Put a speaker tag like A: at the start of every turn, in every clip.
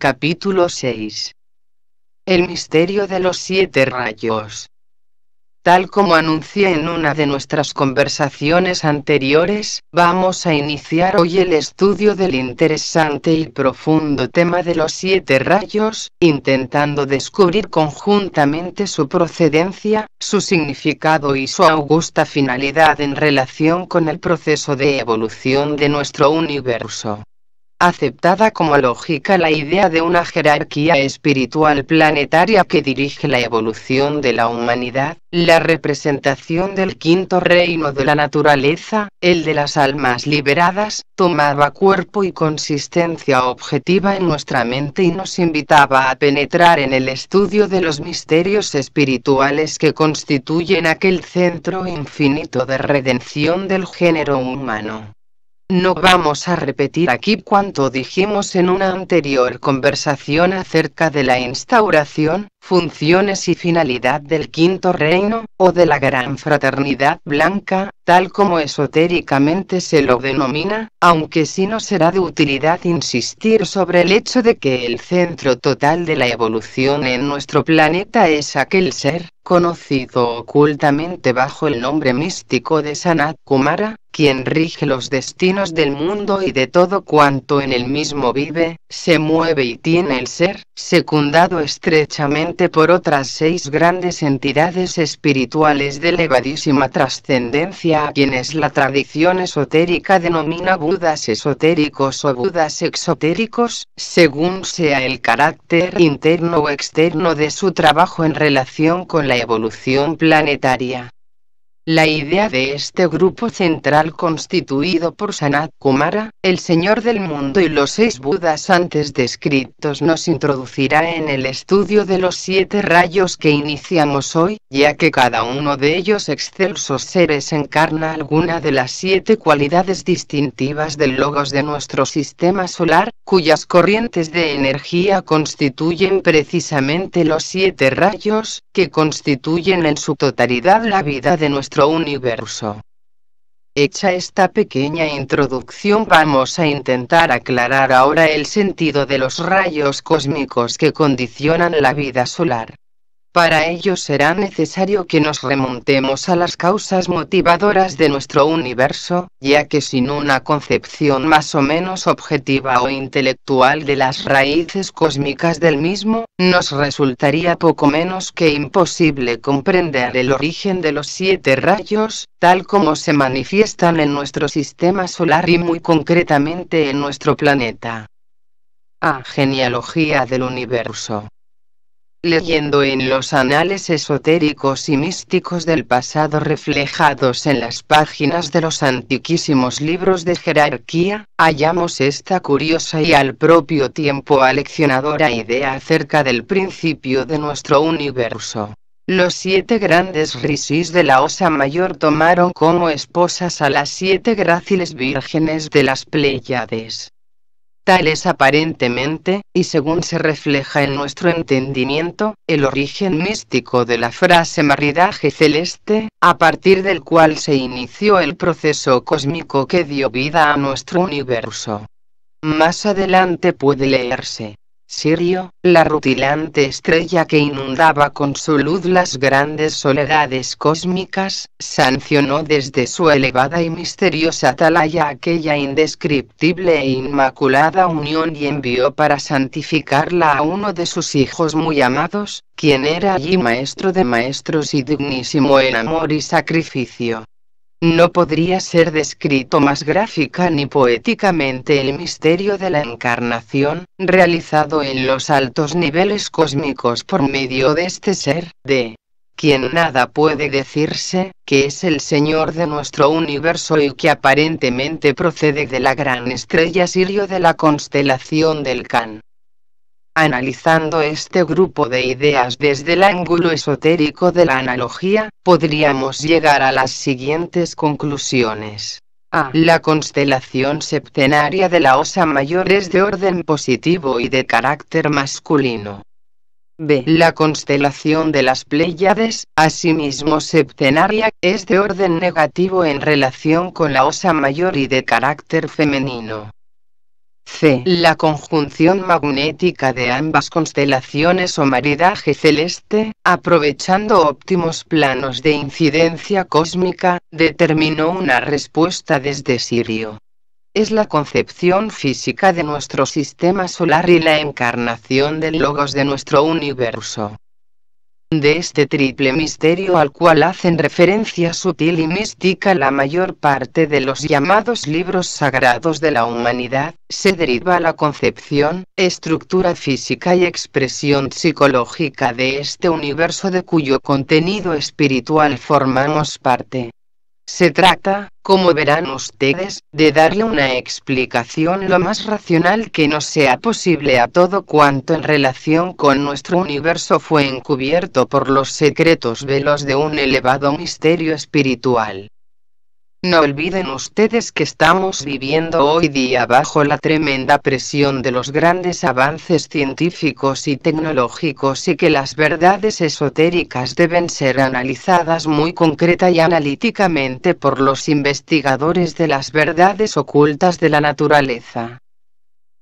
A: Capítulo 6. El misterio de los siete rayos. Tal como anuncié en una de nuestras conversaciones anteriores, vamos a iniciar hoy el estudio del interesante y profundo tema de los siete rayos, intentando descubrir conjuntamente su procedencia, su significado y su augusta finalidad en relación con el proceso de evolución de nuestro universo aceptada como lógica la idea de una jerarquía espiritual planetaria que dirige la evolución de la humanidad, la representación del quinto reino de la naturaleza, el de las almas liberadas, tomaba cuerpo y consistencia objetiva en nuestra mente y nos invitaba a penetrar en el estudio de los misterios espirituales que constituyen aquel centro infinito de redención del género humano. No vamos a repetir aquí cuanto dijimos en una anterior conversación acerca de la instauración, funciones y finalidad del Quinto Reino, o de la Gran Fraternidad Blanca, tal como esotéricamente se lo denomina, aunque si no será de utilidad insistir sobre el hecho de que el centro total de la evolución en nuestro planeta es aquel ser, conocido ocultamente bajo el nombre místico de Sanat Kumara, quien rige los destinos del mundo y de todo cuanto en el mismo vive, se mueve y tiene el ser, secundado estrechamente por otras seis grandes entidades espirituales de elevadísima trascendencia a quienes la tradición esotérica denomina budas esotéricos o budas exotéricos, según sea el carácter interno o externo de su trabajo en relación con la evolución planetaria. La idea de este grupo central constituido por Sanat Kumara, el Señor del Mundo y los seis Budas antes descritos nos introducirá en el estudio de los siete rayos que iniciamos hoy, ya que cada uno de ellos excelsos seres encarna alguna de las siete cualidades distintivas del logos de nuestro sistema solar, cuyas corrientes de energía constituyen precisamente los siete rayos, que constituyen en su totalidad la vida de nuestro universo. Hecha esta pequeña introducción vamos a intentar aclarar ahora el sentido de los rayos cósmicos que condicionan la vida solar. Para ello será necesario que nos remontemos a las causas motivadoras de nuestro universo, ya que sin una concepción más o menos objetiva o intelectual de las raíces cósmicas del mismo, nos resultaría poco menos que imposible comprender el origen de los siete rayos, tal como se manifiestan en nuestro sistema solar y muy concretamente en nuestro planeta. A ah, genealogía del universo leyendo en los anales esotéricos y místicos del pasado reflejados en las páginas de los antiquísimos libros de jerarquía, hallamos esta curiosa y al propio tiempo aleccionadora idea acerca del principio de nuestro universo. Los siete grandes risis de la Osa Mayor tomaron como esposas a las siete gráciles vírgenes de las Pléyades. Tal es aparentemente, y según se refleja en nuestro entendimiento, el origen místico de la frase maridaje celeste, a partir del cual se inició el proceso cósmico que dio vida a nuestro universo. Más adelante puede leerse, Sirio, la rutilante estrella que inundaba con su luz las grandes soledades cósmicas, sancionó desde su elevada y misteriosa atalaya aquella indescriptible e inmaculada unión y envió para santificarla a uno de sus hijos muy amados, quien era allí maestro de maestros y dignísimo en amor y sacrificio. No podría ser descrito más gráfica ni poéticamente el misterio de la encarnación, realizado en los altos niveles cósmicos por medio de este ser, de quien nada puede decirse, que es el Señor de nuestro universo y que aparentemente procede de la gran estrella Sirio de la constelación del Can. Analizando este grupo de ideas desde el ángulo esotérico de la analogía, podríamos llegar a las siguientes conclusiones. A. La constelación septenaria de la Osa Mayor es de orden positivo y de carácter masculino. B. La constelación de las Pléyades, asimismo septenaria, es de orden negativo en relación con la Osa Mayor y de carácter femenino. C. La conjunción magnética de ambas constelaciones o maridaje celeste, aprovechando óptimos planos de incidencia cósmica, determinó una respuesta desde Sirio. Es la concepción física de nuestro sistema solar y la encarnación del logos de nuestro universo de este triple misterio al cual hacen referencia sutil y mística la mayor parte de los llamados libros sagrados de la humanidad, se deriva la concepción, estructura física y expresión psicológica de este universo de cuyo contenido espiritual formamos parte. Se trata, como verán ustedes, de darle una explicación lo más racional que nos sea posible a todo cuanto en relación con nuestro universo fue encubierto por los secretos velos de un elevado misterio espiritual. No olviden ustedes que estamos viviendo hoy día bajo la tremenda presión de los grandes avances científicos y tecnológicos y que las verdades esotéricas deben ser analizadas muy concreta y analíticamente por los investigadores de las verdades ocultas de la naturaleza.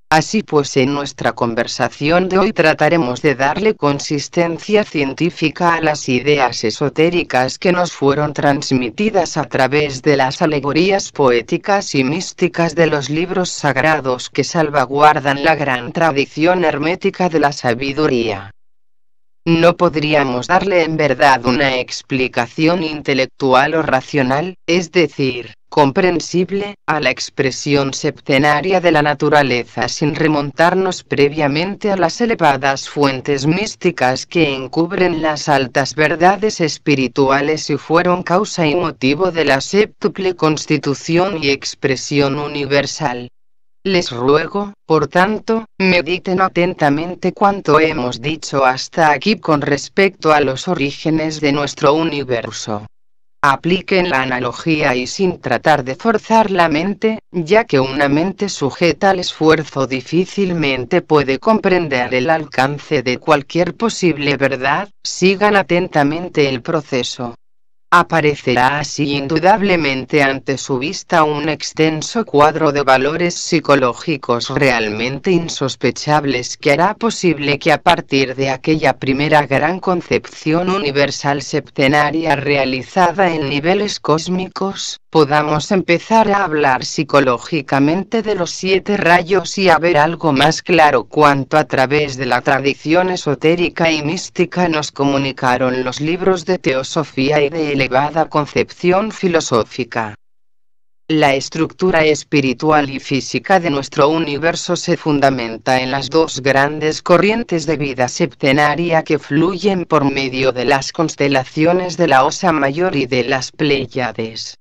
A: Así pues en nuestra conversación de hoy trataremos de darle consistencia científica a las ideas esotéricas que nos fueron transmitidas a través de las alegorías poéticas y místicas de los libros sagrados que salvaguardan la gran tradición hermética de la sabiduría. No podríamos darle en verdad una explicación intelectual o racional, es decir, comprensible, a la expresión septenaria de la naturaleza sin remontarnos previamente a las elevadas fuentes místicas que encubren las altas verdades espirituales y fueron causa y motivo de la séptuple constitución y expresión universal. Les ruego, por tanto, mediten atentamente cuanto hemos dicho hasta aquí con respecto a los orígenes de nuestro universo. Apliquen la analogía y sin tratar de forzar la mente, ya que una mente sujeta al esfuerzo difícilmente puede comprender el alcance de cualquier posible verdad, sigan atentamente el proceso aparecerá así indudablemente ante su vista un extenso cuadro de valores psicológicos realmente insospechables que hará posible que a partir de aquella primera gran concepción universal septenaria realizada en niveles cósmicos, podamos empezar a hablar psicológicamente de los siete rayos y a ver algo más claro cuanto a través de la tradición esotérica y mística nos comunicaron los libros de teosofía y de elevada concepción filosófica. La estructura espiritual y física de nuestro universo se fundamenta en las dos grandes corrientes de vida septenaria que fluyen por medio de las constelaciones de la Osa Mayor y de las Pléyades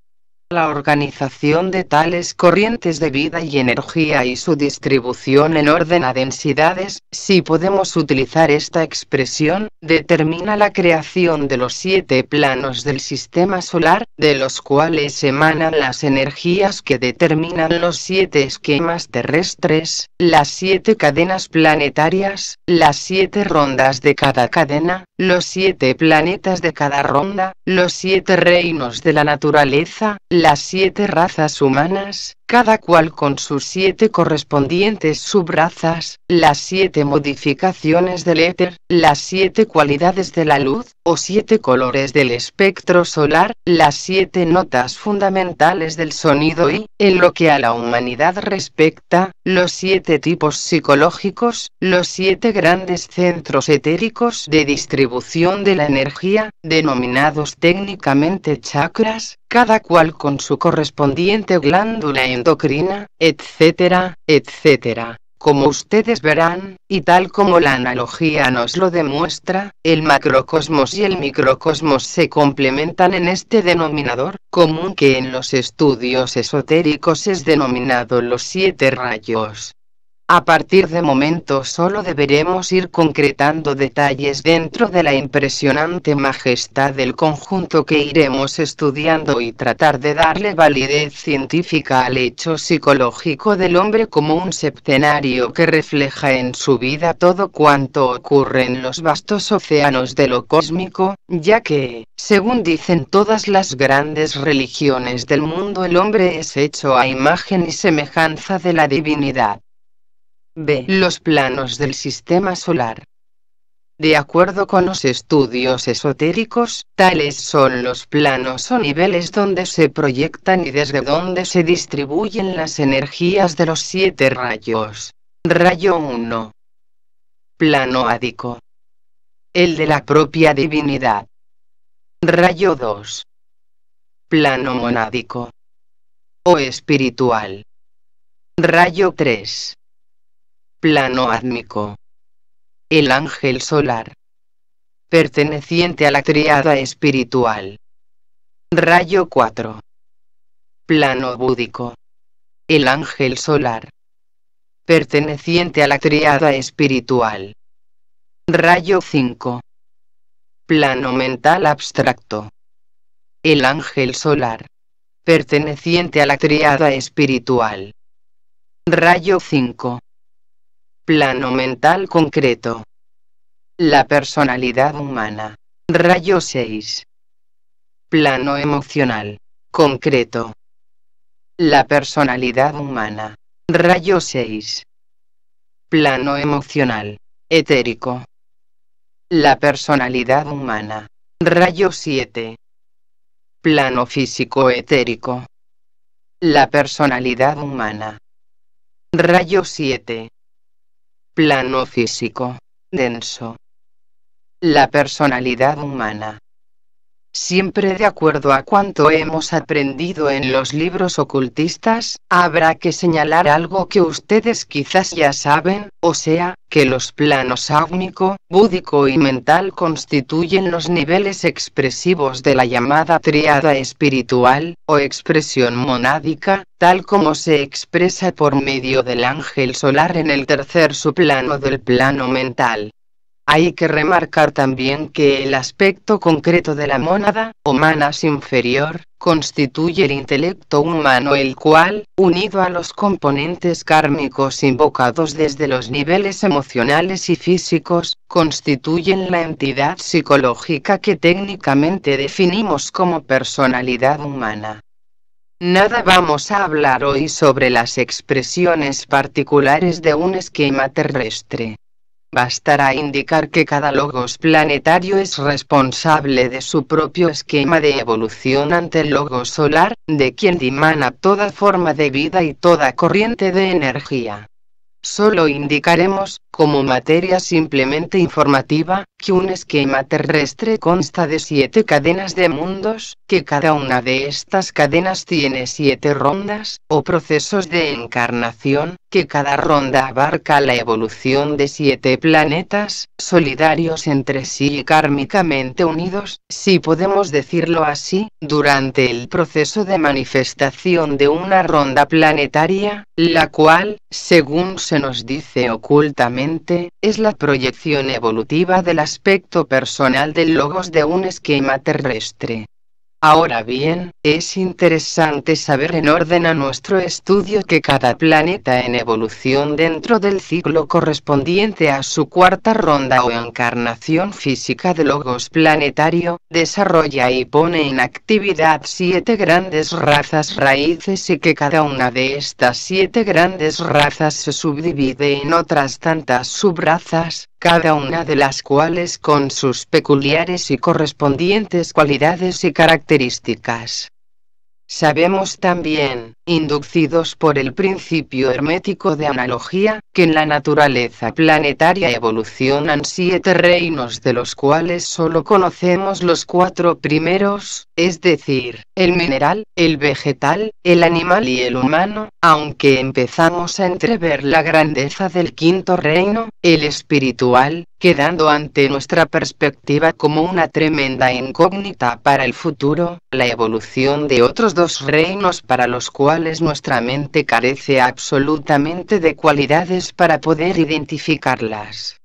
A: la organización de tales corrientes de vida y energía y su distribución en orden a densidades, si podemos utilizar esta expresión, determina la creación de los siete planos del sistema solar, de los cuales emanan las energías que determinan los siete esquemas terrestres, las siete cadenas planetarias, las siete rondas de cada cadena, los siete planetas de cada ronda, los siete reinos de la naturaleza, las siete razas humanas, cada cual con sus siete correspondientes subrazas, las siete modificaciones del éter, las siete cualidades de la luz, o siete colores del espectro solar, las siete notas fundamentales del sonido y, en lo que a la humanidad respecta, los siete tipos psicológicos, los siete grandes centros etéricos de distribución de la energía, denominados técnicamente chakras, cada cual con su correspondiente glándula endocrina, etcétera, etcétera. Como ustedes verán, y tal como la analogía nos lo demuestra, el macrocosmos y el microcosmos se complementan en este denominador común que en los estudios esotéricos es denominado los siete rayos. A partir de momento solo deberemos ir concretando detalles dentro de la impresionante majestad del conjunto que iremos estudiando y tratar de darle validez científica al hecho psicológico del hombre como un septenario que refleja en su vida todo cuanto ocurre en los vastos océanos de lo cósmico, ya que, según dicen todas las grandes religiones del mundo, el hombre es hecho a imagen y semejanza de la divinidad. B. Los planos del sistema solar. De acuerdo con los estudios esotéricos, tales son los planos o niveles donde se proyectan y desde donde se distribuyen las energías de los siete rayos. Rayo 1. Plano ádico. El de la propia divinidad. Rayo 2. Plano monádico. O espiritual. Rayo 3 plano átmico. El ángel solar. Perteneciente a la triada espiritual. Rayo 4. Plano búdico. El ángel solar. Perteneciente a la triada espiritual. Rayo 5. Plano mental abstracto. El ángel solar. Perteneciente a la triada espiritual. Rayo 5. Plano mental concreto. La personalidad humana. Rayo 6. Plano emocional. Concreto. La personalidad humana. Rayo 6. Plano emocional. Etérico. La personalidad humana. Rayo 7. Plano físico etérico. La personalidad humana. Rayo 7. Plano físico. Denso. La personalidad humana siempre de acuerdo a cuanto hemos aprendido en los libros ocultistas, habrá que señalar algo que ustedes quizás ya saben, o sea, que los planos ágnico, búdico y mental constituyen los niveles expresivos de la llamada triada espiritual, o expresión monádica, tal como se expresa por medio del ángel solar en el tercer suplano del plano mental. Hay que remarcar también que el aspecto concreto de la mónada, o manas inferior, constituye el intelecto humano el cual, unido a los componentes kármicos invocados desde los niveles emocionales y físicos, constituyen la entidad psicológica que técnicamente definimos como personalidad humana. Nada vamos a hablar hoy sobre las expresiones particulares de un esquema terrestre bastará indicar que cada logos planetario es responsable de su propio esquema de evolución ante el logos solar, de quien dimana toda forma de vida y toda corriente de energía. Solo indicaremos, como materia simplemente informativa, que un esquema terrestre consta de siete cadenas de mundos, que cada una de estas cadenas tiene siete rondas, o procesos de encarnación, que cada ronda abarca la evolución de siete planetas, solidarios entre sí y kármicamente unidos, si podemos decirlo así, durante el proceso de manifestación de una ronda planetaria, la cual, según se nos dice ocultamente, es la proyección evolutiva del aspecto personal del logos de un esquema terrestre. Ahora bien, es interesante saber en orden a nuestro estudio que cada planeta en evolución dentro del ciclo correspondiente a su cuarta ronda o encarnación física de logos planetario, desarrolla y pone en actividad siete grandes razas raíces y que cada una de estas siete grandes razas se subdivide en otras tantas subrazas, cada una de las cuales con sus peculiares y correspondientes cualidades y características. Sabemos también, inducidos por el principio hermético de analogía, que en la naturaleza planetaria evolucionan siete reinos de los cuales solo conocemos los cuatro primeros, es decir, el mineral, el vegetal, el animal y el humano, aunque empezamos a entrever la grandeza del quinto reino, el espiritual, quedando ante nuestra perspectiva como una tremenda incógnita para el futuro, la evolución de otros dos reinos para los cuales nuestra mente carece absolutamente de cualidades para poder identificarlas.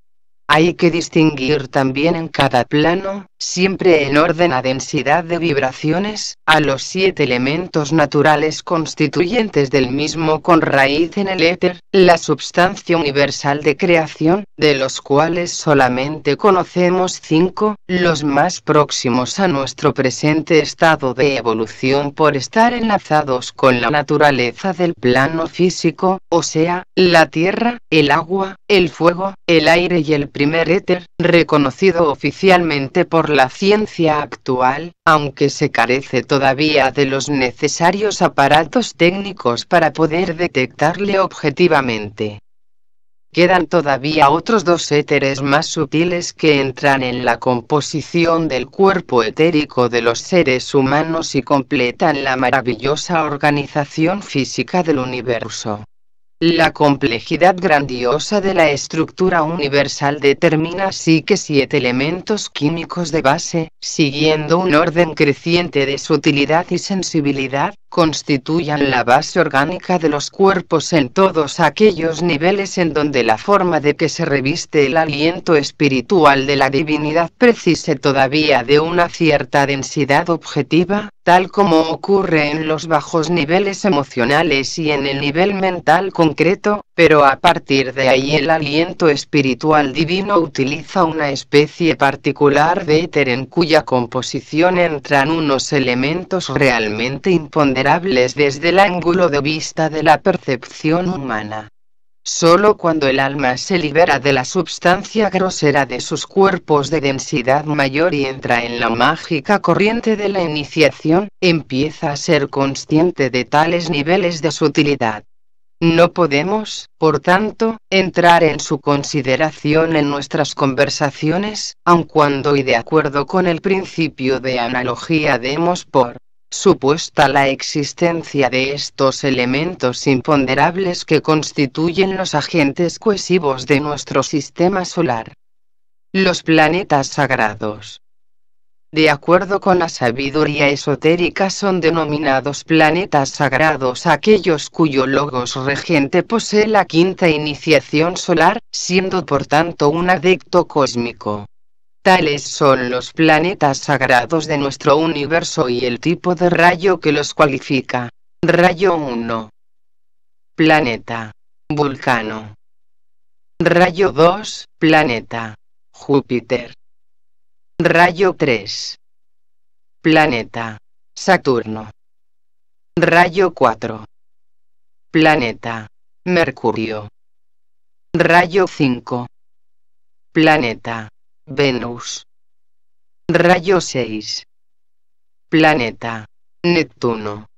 A: Hay que distinguir también en cada plano, siempre en orden a densidad de vibraciones, a los siete elementos naturales constituyentes del mismo con raíz en el éter, la substancia universal de creación, de los cuales solamente conocemos cinco, los más próximos a nuestro presente estado de evolución por estar enlazados con la naturaleza del plano físico, o sea, la tierra, el agua, el fuego, el aire y el primer éter, reconocido oficialmente por la ciencia actual, aunque se carece todavía de los necesarios aparatos técnicos para poder detectarle objetivamente. Quedan todavía otros dos éteres más sutiles que entran en la composición del cuerpo etérico de los seres humanos y completan la maravillosa organización física del universo. La complejidad grandiosa de la estructura universal determina así que siete elementos químicos de base, siguiendo un orden creciente de sutilidad y sensibilidad, constituyan la base orgánica de los cuerpos en todos aquellos niveles en donde la forma de que se reviste el aliento espiritual de la divinidad precise todavía de una cierta densidad objetiva, tal como ocurre en los bajos niveles emocionales y en el nivel mental concreto, pero a partir de ahí el aliento espiritual divino utiliza una especie particular de éter en cuya composición entran unos elementos realmente imponderables desde el ángulo de vista de la percepción humana. Solo cuando el alma se libera de la substancia grosera de sus cuerpos de densidad mayor y entra en la mágica corriente de la iniciación, empieza a ser consciente de tales niveles de sutilidad. No podemos, por tanto, entrar en su consideración en nuestras conversaciones, aun cuando y de acuerdo con el principio de analogía demos por supuesta la existencia de estos elementos imponderables que constituyen los agentes cohesivos de nuestro sistema solar. Los planetas sagrados. De acuerdo con la sabiduría esotérica son denominados planetas sagrados aquellos cuyo logos regente posee la quinta iniciación solar, siendo por tanto un adecto cósmico. Tales son los planetas sagrados de nuestro universo y el tipo de rayo que los cualifica. Rayo 1. Planeta. Vulcano. Rayo 2. Planeta. Júpiter. Rayo 3. Planeta. Saturno. Rayo 4. Planeta. Mercurio. Rayo 5. Planeta. Venus. Rayo 6. Planeta. Neptuno.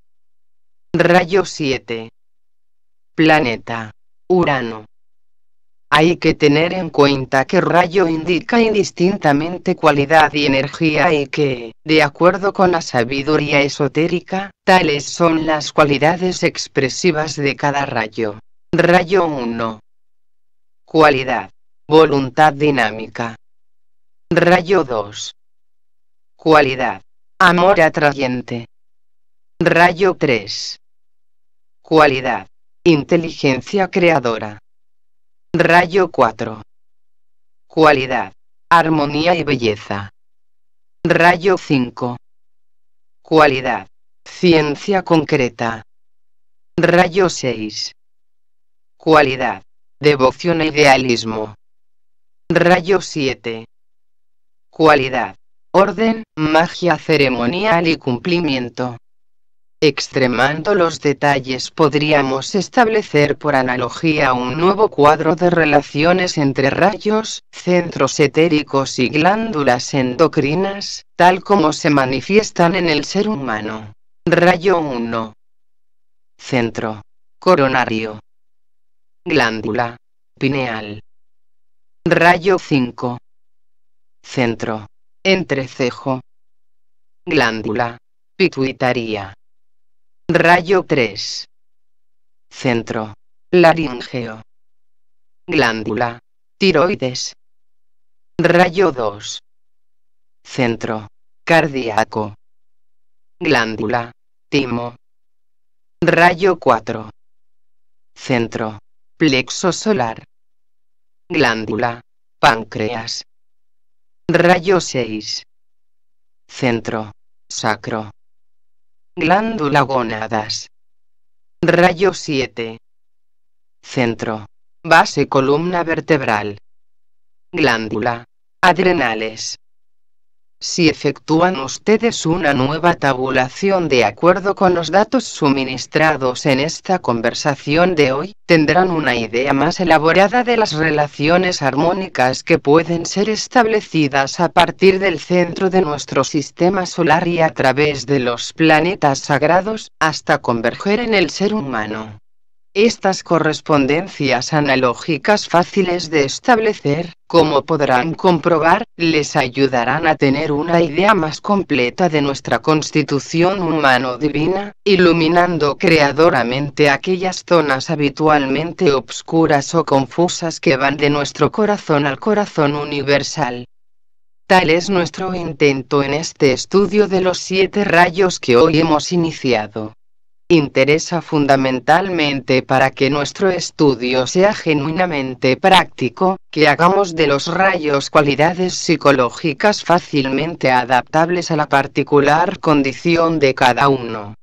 A: Rayo 7. Planeta. Urano. Hay que tener en cuenta que rayo indica indistintamente cualidad y energía y que, de acuerdo con la sabiduría esotérica, tales son las cualidades expresivas de cada rayo. Rayo 1. Cualidad. Voluntad dinámica. Rayo 2. Cualidad. Amor atrayente. Rayo 3. Cualidad. Inteligencia creadora. Rayo 4. Cualidad. Armonía y belleza. Rayo 5. Cualidad. Ciencia concreta. Rayo 6. Cualidad. Devoción e idealismo. Rayo 7 cualidad, orden, magia ceremonial y cumplimiento. Extremando los detalles podríamos establecer por analogía un nuevo cuadro de relaciones entre rayos, centros etéricos y glándulas endocrinas, tal como se manifiestan en el ser humano. Rayo 1. Centro. Coronario. Glándula. Pineal. Rayo 5 centro, entrecejo, glándula, pituitaria. Rayo 3. Centro, laringeo, glándula, tiroides. Rayo 2. Centro, cardíaco, glándula, timo. Rayo 4. Centro, plexo solar, glándula, páncreas. Rayo 6. Centro. Sacro. Glándula Gonadas. Rayo 7. Centro. Base columna vertebral. Glándula. Adrenales si efectúan ustedes una nueva tabulación de acuerdo con los datos suministrados en esta conversación de hoy, tendrán una idea más elaborada de las relaciones armónicas que pueden ser establecidas a partir del centro de nuestro sistema solar y a través de los planetas sagrados, hasta converger en el ser humano. Estas correspondencias analógicas fáciles de establecer, como podrán comprobar, les ayudarán a tener una idea más completa de nuestra constitución humano-divina, iluminando creadoramente aquellas zonas habitualmente obscuras o confusas que van de nuestro corazón al corazón universal. Tal es nuestro intento en este estudio de los siete rayos que hoy hemos iniciado interesa fundamentalmente para que nuestro estudio sea genuinamente práctico, que hagamos de los rayos cualidades psicológicas fácilmente adaptables a la particular condición de cada uno.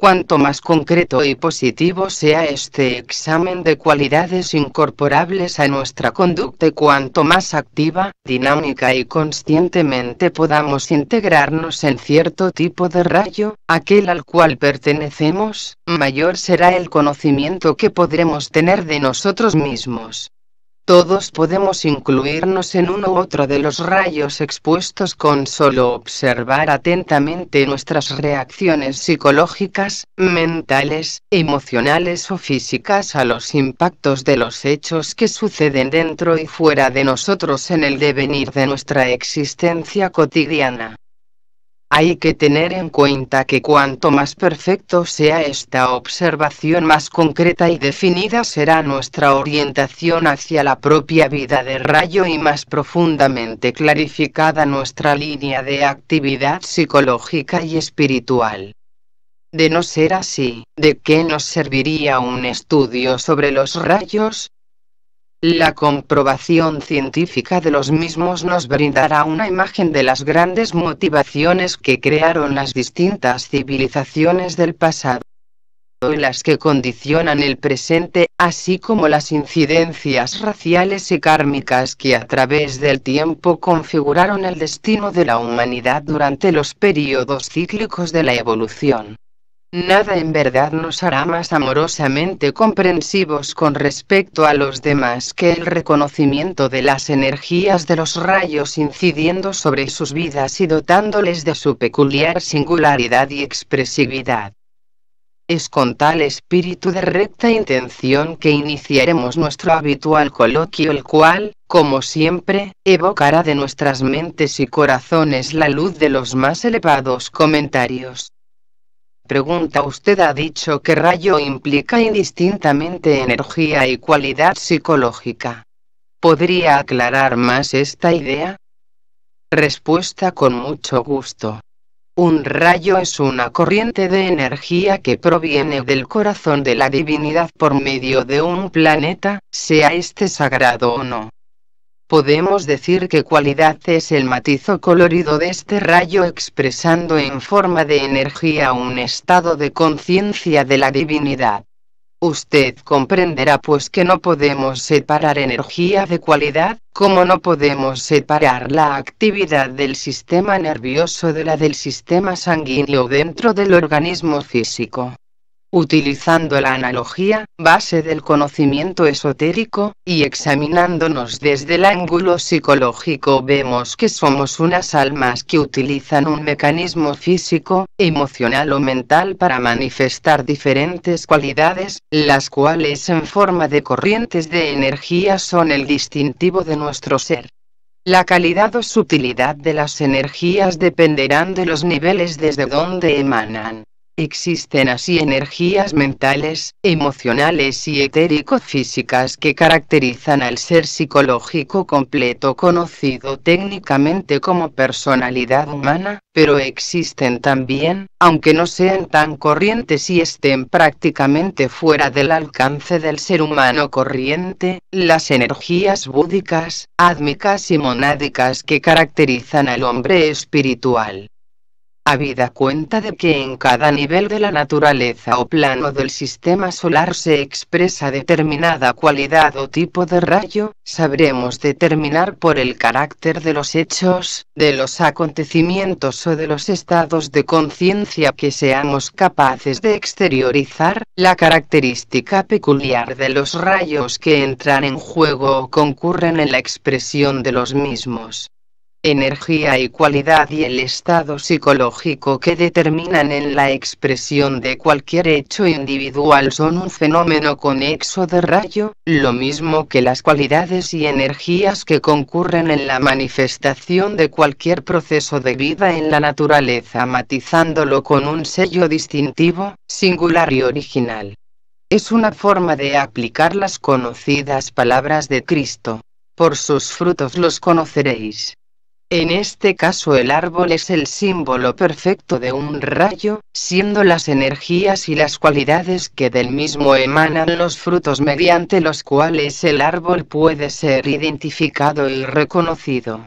A: Cuanto más concreto y positivo sea este examen de cualidades incorporables a nuestra conducta cuanto más activa, dinámica y conscientemente podamos integrarnos en cierto tipo de rayo, aquel al cual pertenecemos, mayor será el conocimiento que podremos tener de nosotros mismos. Todos podemos incluirnos en uno u otro de los rayos expuestos con solo observar atentamente nuestras reacciones psicológicas, mentales, emocionales o físicas a los impactos de los hechos que suceden dentro y fuera de nosotros en el devenir de nuestra existencia cotidiana. Hay que tener en cuenta que cuanto más perfecto sea esta observación más concreta y definida será nuestra orientación hacia la propia vida de rayo y más profundamente clarificada nuestra línea de actividad psicológica y espiritual. De no ser así, ¿de qué nos serviría un estudio sobre los rayos? La comprobación científica de los mismos nos brindará una imagen de las grandes motivaciones que crearon las distintas civilizaciones del pasado y las que condicionan el presente, así como las incidencias raciales y kármicas que a través del tiempo configuraron el destino de la humanidad durante los períodos cíclicos de la evolución. Nada en verdad nos hará más amorosamente comprensivos con respecto a los demás que el reconocimiento de las energías de los rayos incidiendo sobre sus vidas y dotándoles de su peculiar singularidad y expresividad. Es con tal espíritu de recta intención que iniciaremos nuestro habitual coloquio el cual, como siempre, evocará de nuestras mentes y corazones la luz de los más elevados comentarios. Pregunta usted ha dicho que rayo implica indistintamente energía y cualidad psicológica. ¿Podría aclarar más esta idea? Respuesta con mucho gusto. Un rayo es una corriente de energía que proviene del corazón de la divinidad por medio de un planeta, sea este sagrado o no. Podemos decir que cualidad es el matiz colorido de este rayo expresando en forma de energía un estado de conciencia de la divinidad. Usted comprenderá pues que no podemos separar energía de cualidad, como no podemos separar la actividad del sistema nervioso de la del sistema sanguíneo dentro del organismo físico. Utilizando la analogía, base del conocimiento esotérico, y examinándonos desde el ángulo psicológico vemos que somos unas almas que utilizan un mecanismo físico, emocional o mental para manifestar diferentes cualidades, las cuales en forma de corrientes de energía son el distintivo de nuestro ser. La calidad o sutilidad de las energías dependerán de los niveles desde donde emanan. Existen así energías mentales, emocionales y etérico-físicas que caracterizan al ser psicológico completo conocido técnicamente como personalidad humana, pero existen también, aunque no sean tan corrientes y estén prácticamente fuera del alcance del ser humano corriente, las energías búdicas, ádmicas y monádicas que caracterizan al hombre espiritual habida cuenta de que en cada nivel de la naturaleza o plano del sistema solar se expresa determinada cualidad o tipo de rayo, sabremos determinar por el carácter de los hechos, de los acontecimientos o de los estados de conciencia que seamos capaces de exteriorizar, la característica peculiar de los rayos que entran en juego o concurren en la expresión de los mismos energía y cualidad y el estado psicológico que determinan en la expresión de cualquier hecho individual son un fenómeno conexo de rayo, lo mismo que las cualidades y energías que concurren en la manifestación de cualquier proceso de vida en la naturaleza matizándolo con un sello distintivo, singular y original. Es una forma de aplicar las conocidas palabras de Cristo. Por sus frutos los conoceréis. En este caso el árbol es el símbolo perfecto de un rayo, siendo las energías y las cualidades que del mismo emanan los frutos mediante los cuales el árbol puede ser identificado y reconocido.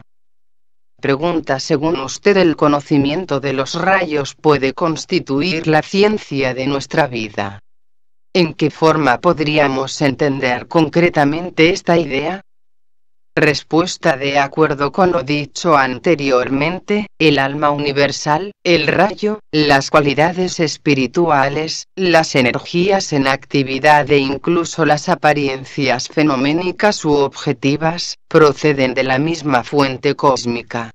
A: Pregunta Según usted el conocimiento de los rayos puede constituir la ciencia de nuestra vida. ¿En qué forma podríamos entender concretamente esta idea? Respuesta de acuerdo con lo dicho anteriormente, el alma universal, el rayo, las cualidades espirituales, las energías en actividad e incluso las apariencias fenoménicas u objetivas, proceden de la misma fuente cósmica.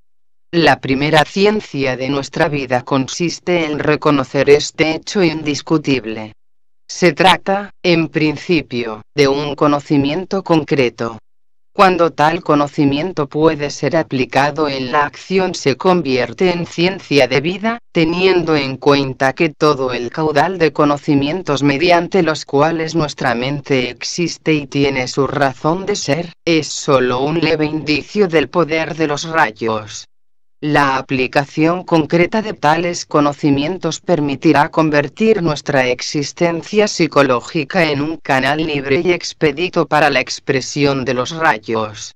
A: La primera ciencia de nuestra vida consiste en reconocer este hecho indiscutible. Se trata, en principio, de un conocimiento concreto, cuando tal conocimiento puede ser aplicado en la acción se convierte en ciencia de vida, teniendo en cuenta que todo el caudal de conocimientos mediante los cuales nuestra mente existe y tiene su razón de ser, es solo un leve indicio del poder de los rayos. La aplicación concreta de tales conocimientos permitirá convertir nuestra existencia psicológica en un canal libre y expedito para la expresión de los rayos.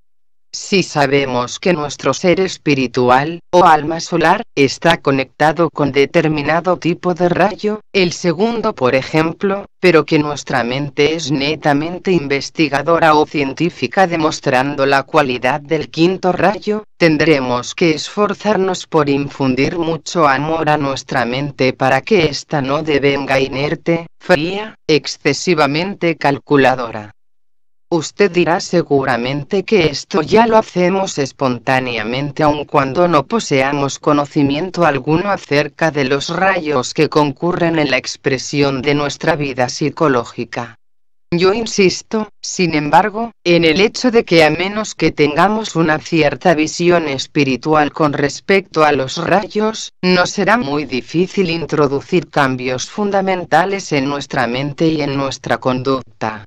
A: Si sabemos que nuestro ser espiritual, o alma solar, está conectado con determinado tipo de rayo, el segundo por ejemplo, pero que nuestra mente es netamente investigadora o científica demostrando la cualidad del quinto rayo, tendremos que esforzarnos por infundir mucho amor a nuestra mente para que ésta no devenga inerte, fría, excesivamente calculadora. Usted dirá seguramente que esto ya lo hacemos espontáneamente aun cuando no poseamos conocimiento alguno acerca de los rayos que concurren en la expresión de nuestra vida psicológica. Yo insisto, sin embargo, en el hecho de que a menos que tengamos una cierta visión espiritual con respecto a los rayos, nos será muy difícil introducir cambios fundamentales en nuestra mente y en nuestra conducta.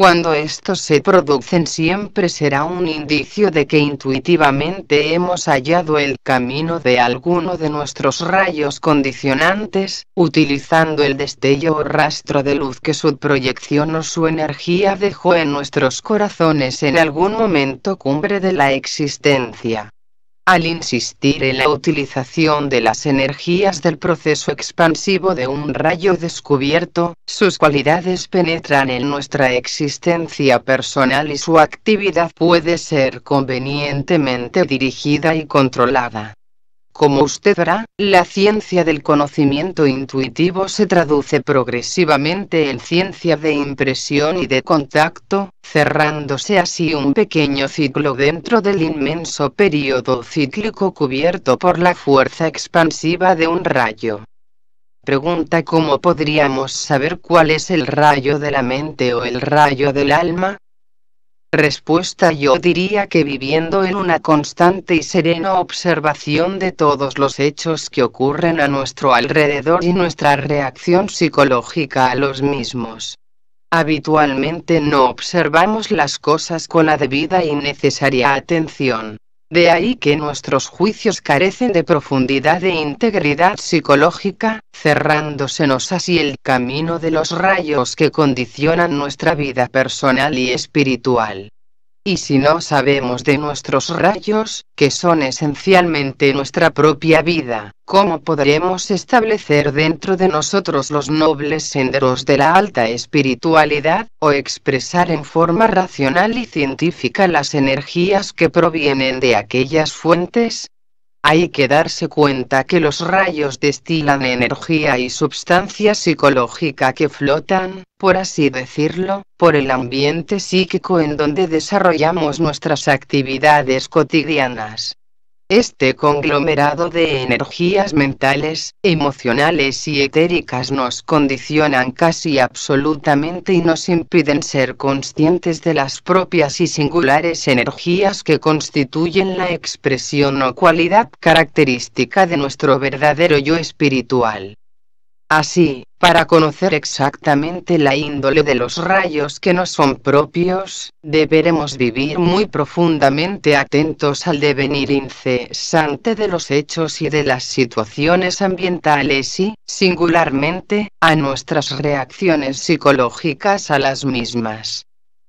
A: Cuando estos se producen siempre será un indicio de que intuitivamente hemos hallado el camino de alguno de nuestros rayos condicionantes, utilizando el destello o rastro de luz que su proyección o su energía dejó en nuestros corazones en algún momento cumbre de la existencia al insistir en la utilización de las energías del proceso expansivo de un rayo descubierto, sus cualidades penetran en nuestra existencia personal y su actividad puede ser convenientemente dirigida y controlada. Como usted verá, la ciencia del conocimiento intuitivo se traduce progresivamente en ciencia de impresión y de contacto, cerrándose así un pequeño ciclo dentro del inmenso período cíclico cubierto por la fuerza expansiva de un rayo. Pregunta cómo podríamos saber cuál es el rayo de la mente o el rayo del alma, Respuesta Yo diría que viviendo en una constante y serena observación de todos los hechos que ocurren a nuestro alrededor y nuestra reacción psicológica a los mismos. Habitualmente no observamos las cosas con la debida y necesaria atención. De ahí que nuestros juicios carecen de profundidad e integridad psicológica, cerrándosenos así el camino de los rayos que condicionan nuestra vida personal y espiritual y si no sabemos de nuestros rayos, que son esencialmente nuestra propia vida, ¿cómo podremos establecer dentro de nosotros los nobles senderos de la alta espiritualidad, o expresar en forma racional y científica las energías que provienen de aquellas fuentes? hay que darse cuenta que los rayos destilan energía y sustancia psicológica que flotan, por así decirlo, por el ambiente psíquico en donde desarrollamos nuestras actividades cotidianas. Este conglomerado de energías mentales, emocionales y etéricas nos condicionan casi absolutamente y nos impiden ser conscientes de las propias y singulares energías que constituyen la expresión o cualidad característica de nuestro verdadero yo espiritual. Así, para conocer exactamente la índole de los rayos que nos son propios, deberemos vivir muy profundamente atentos al devenir incesante de los hechos y de las situaciones ambientales y, singularmente, a nuestras reacciones psicológicas a las mismas.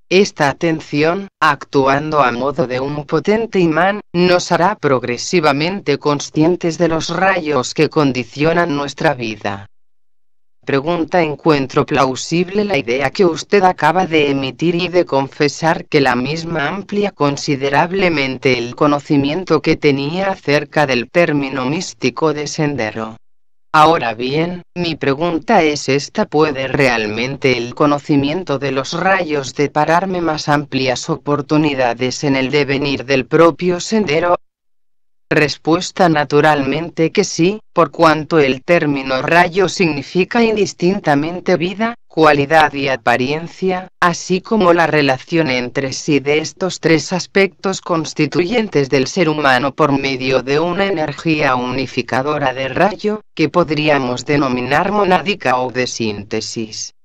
A: Esta atención, actuando a modo de un potente imán, nos hará progresivamente conscientes de los rayos que condicionan nuestra vida pregunta encuentro plausible la idea que usted acaba de emitir y de confesar que la misma amplía considerablemente el conocimiento que tenía acerca del término místico de sendero. Ahora bien, mi pregunta es esta, ¿puede realmente el conocimiento de los rayos depararme más amplias oportunidades en el devenir del propio sendero? Respuesta naturalmente que sí, por cuanto el término rayo significa indistintamente vida, cualidad y apariencia, así como la relación entre sí de estos tres aspectos constituyentes del ser humano por medio de una energía unificadora de rayo, que podríamos denominar monádica o de síntesis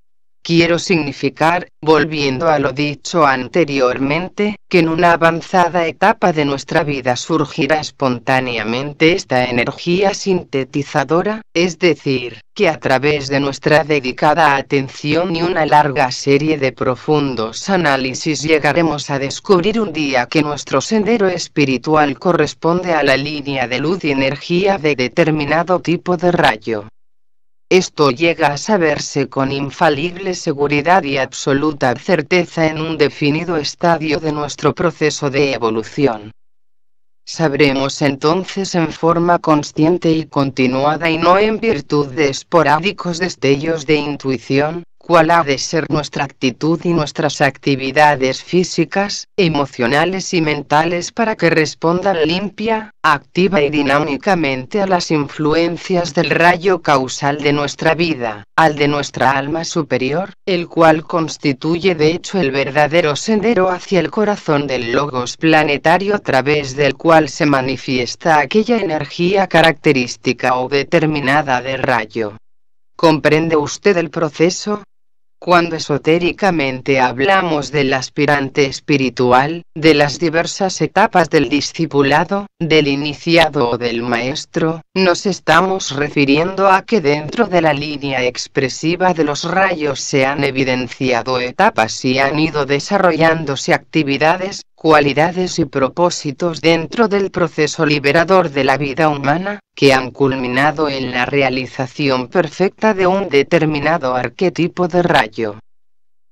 A: quiero significar, volviendo a lo dicho anteriormente, que en una avanzada etapa de nuestra vida surgirá espontáneamente esta energía sintetizadora, es decir, que a través de nuestra dedicada atención y una larga serie de profundos análisis llegaremos a descubrir un día que nuestro sendero espiritual corresponde a la línea de luz y energía de determinado tipo de rayo. Esto llega a saberse con infalible seguridad y absoluta certeza en un definido estadio de nuestro proceso de evolución. Sabremos entonces en forma consciente y continuada y no en virtud de esporádicos destellos de intuición, cuál ha de ser nuestra actitud y nuestras actividades físicas, emocionales y mentales para que respondan limpia, activa y dinámicamente a las influencias del rayo causal de nuestra vida, al de nuestra alma superior, el cual constituye de hecho el verdadero sendero hacia el corazón del logos planetario a través del cual se manifiesta aquella energía característica o determinada de rayo. ¿Comprende usted el proceso? Cuando esotéricamente hablamos del aspirante espiritual, de las diversas etapas del discipulado, del iniciado o del maestro, nos estamos refiriendo a que dentro de la línea expresiva de los rayos se han evidenciado etapas y han ido desarrollándose actividades, cualidades y propósitos dentro del proceso liberador de la vida humana, que han culminado en la realización perfecta de un determinado arquetipo de rayo.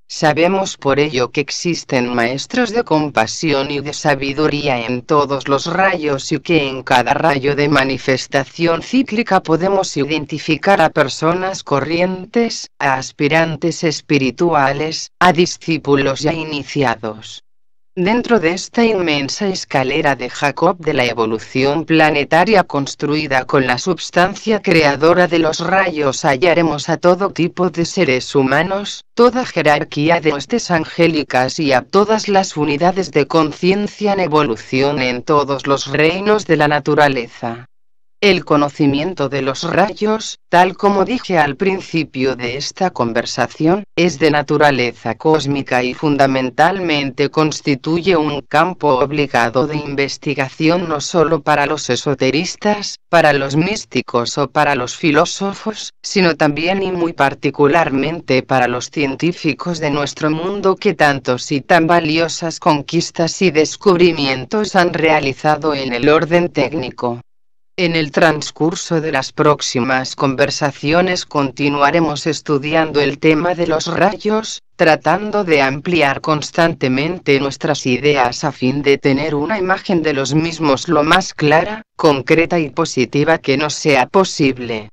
A: Sabemos por ello que existen maestros de compasión y de sabiduría en todos los rayos y que en cada rayo de manifestación cíclica podemos identificar a personas corrientes, a aspirantes espirituales, a discípulos a iniciados. Dentro de esta inmensa escalera de Jacob de la evolución planetaria construida con la substancia creadora de los rayos hallaremos a todo tipo de seres humanos, toda jerarquía de hostes angélicas y a todas las unidades de conciencia en evolución en todos los reinos de la naturaleza. El conocimiento de los rayos, tal como dije al principio de esta conversación, es de naturaleza cósmica y fundamentalmente constituye un campo obligado de investigación no solo para los esoteristas, para los místicos o para los filósofos, sino también y muy particularmente para los científicos de nuestro mundo que tantos y tan valiosas conquistas y descubrimientos han realizado en el orden técnico. En el transcurso de las próximas conversaciones continuaremos estudiando el tema de los rayos, tratando de ampliar constantemente nuestras ideas a fin de tener una imagen de los mismos lo más clara, concreta y positiva que nos sea posible.